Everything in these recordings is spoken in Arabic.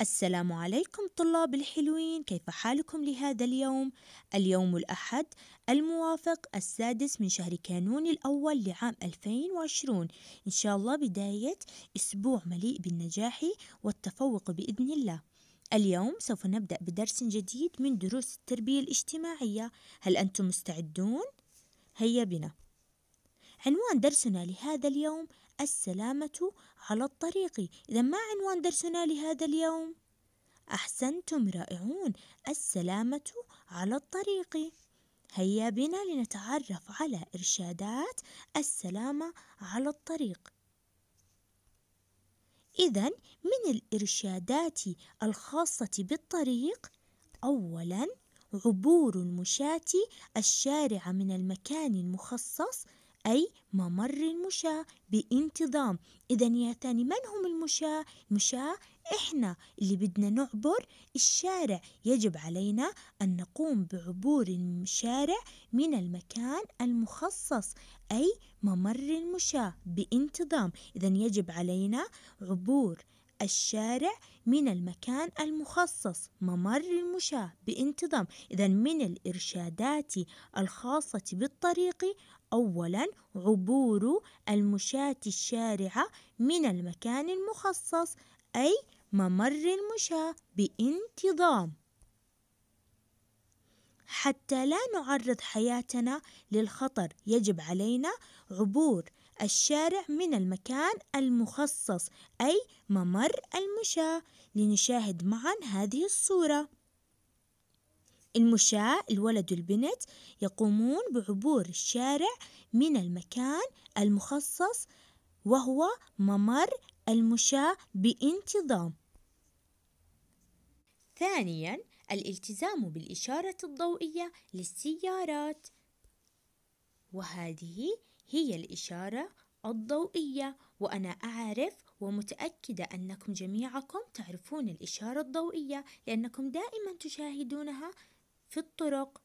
السلام عليكم طلاب الحلوين كيف حالكم لهذا اليوم اليوم الأحد الموافق السادس من شهر كانون الأول لعام 2020 إن شاء الله بداية أسبوع مليء بالنجاح والتفوق بإذن الله اليوم سوف نبدأ بدرس جديد من دروس التربية الاجتماعية هل أنتم مستعدون؟ هيا بنا عنوان درسنا لهذا اليوم السلامة على الطريق إذا ما عنوان درسنا لهذا اليوم؟ أحسنتم رائعون السلامة على الطريق هيا بنا لنتعرف على إرشادات السلامة على الطريق إذا من الإرشادات الخاصة بالطريق أولاً عبور المشاة الشارع من المكان المخصص أي ممر المشاة بانتظام إذا يا تاني من هم المشاة؟ المشاة إحنا اللي بدنا نعبر الشارع يجب علينا أن نقوم بعبور الشارع من المكان المخصص أي ممر المشاة بانتظام إذا يجب علينا عبور الشارع من المكان المخصص ممر المشاة بانتظام إذا من الإرشادات الخاصة بالطريق أولاً عبور المشاة الشارعة من المكان المخصص أي ممر المشاة بانتظام حتى لا نعرض حياتنا للخطر يجب علينا عبور الشارع من المكان المخصص أي ممر المشاة لنشاهد معا هذه الصورة المشاة الولد والبنت يقومون بعبور الشارع من المكان المخصص وهو ممر المشاة بانتظام. ثانياً الالتزام بالإشارة الضوئية للسيارات وهذه هي الإشارة الضوئية وأنا أعرف ومتأكدة أنكم جميعكم تعرفون الإشارة الضوئية لأنكم دائما تشاهدونها في الطرق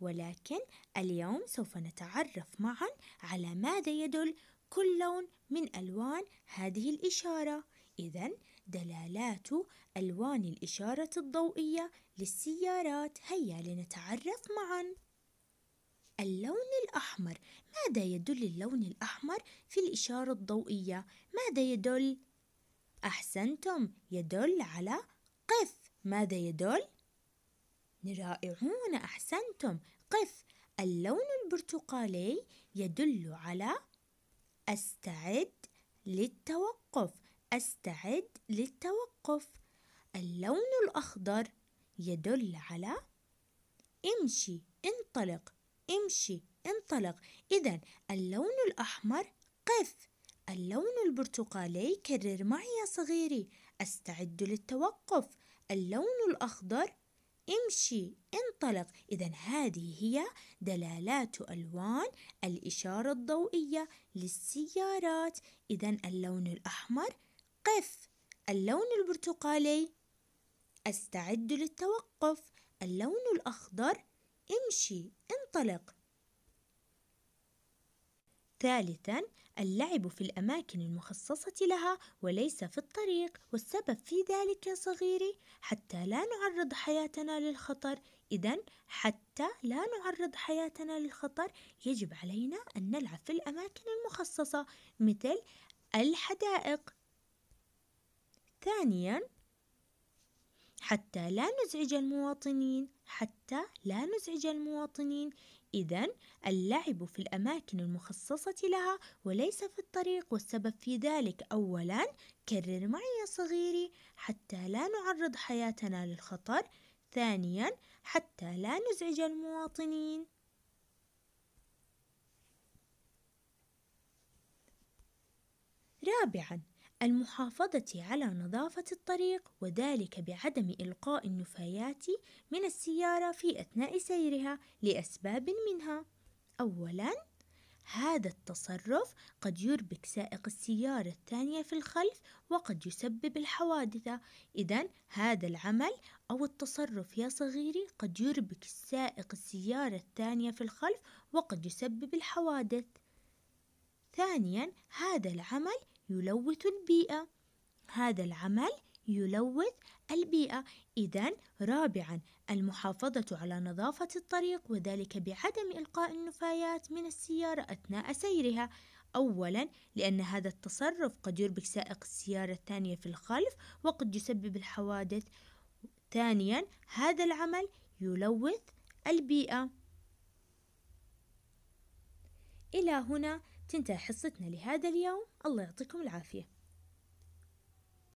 ولكن اليوم سوف نتعرف معا على ماذا يدل كل لون من الوان هذه الاشاره اذا دلالات الوان الاشاره الضوئيه للسيارات هيا لنتعرف معا اللون الاحمر ماذا يدل اللون الاحمر في الاشاره الضوئيه ماذا يدل احسنتم يدل على قف ماذا يدل رائعون أحسنتم قف اللون البرتقالي يدل على أستعد للتوقف أستعد للتوقف اللون الأخضر يدل على امشي انطلق امشي انطلق إذا اللون الأحمر قف اللون البرتقالي كرر معي يا صغيري أستعد للتوقف اللون الأخضر امشي انطلق إذا هذه هي دلالات ألوان الإشارة الضوئية للسيارات إذا اللون الأحمر قف اللون البرتقالي استعد للتوقف اللون الأخضر امشي انطلق ثالثا اللعب في الأماكن المخصصة لها وليس في الطريق والسبب في ذلك يا صغيري حتى لا نعرض حياتنا للخطر إذا حتى لا نعرض حياتنا للخطر يجب علينا أن نلعب في الأماكن المخصصة مثل الحدائق ثانيا حتى لا نزعج المواطنين حتى لا نزعج المواطنين إذا اللعب في الأماكن المخصصة لها وليس في الطريق والسبب في ذلك أولا كرر معي يا صغيري حتى لا نعرض حياتنا للخطر ثانيا حتى لا نزعج المواطنين رابعا المحافظة على نظافة الطريق وذلك بعدم إلقاء النفايات من السيارة في أثناء سيرها لأسباب منها أولاً هذا التصرف قد يربك سائق السيارة الثانية في الخلف وقد يسبب الحوادث إذا هذا العمل أو التصرف يا صغيري قد يربك سائق السيارة الثانية في الخلف وقد يسبب الحوادث ثانيا هذا العمل يلوث البيئة هذا العمل يلوث البيئة إذا رابعا المحافظة على نظافة الطريق وذلك بعدم إلقاء النفايات من السيارة أثناء سيرها أولا لأن هذا التصرف قد يربك سائق السيارة الثانية في الخلف وقد يسبب الحوادث ثانيا هذا العمل يلوث البيئة إلى هنا تنتهي حصتنا لهذا اليوم الله يعطيكم العافية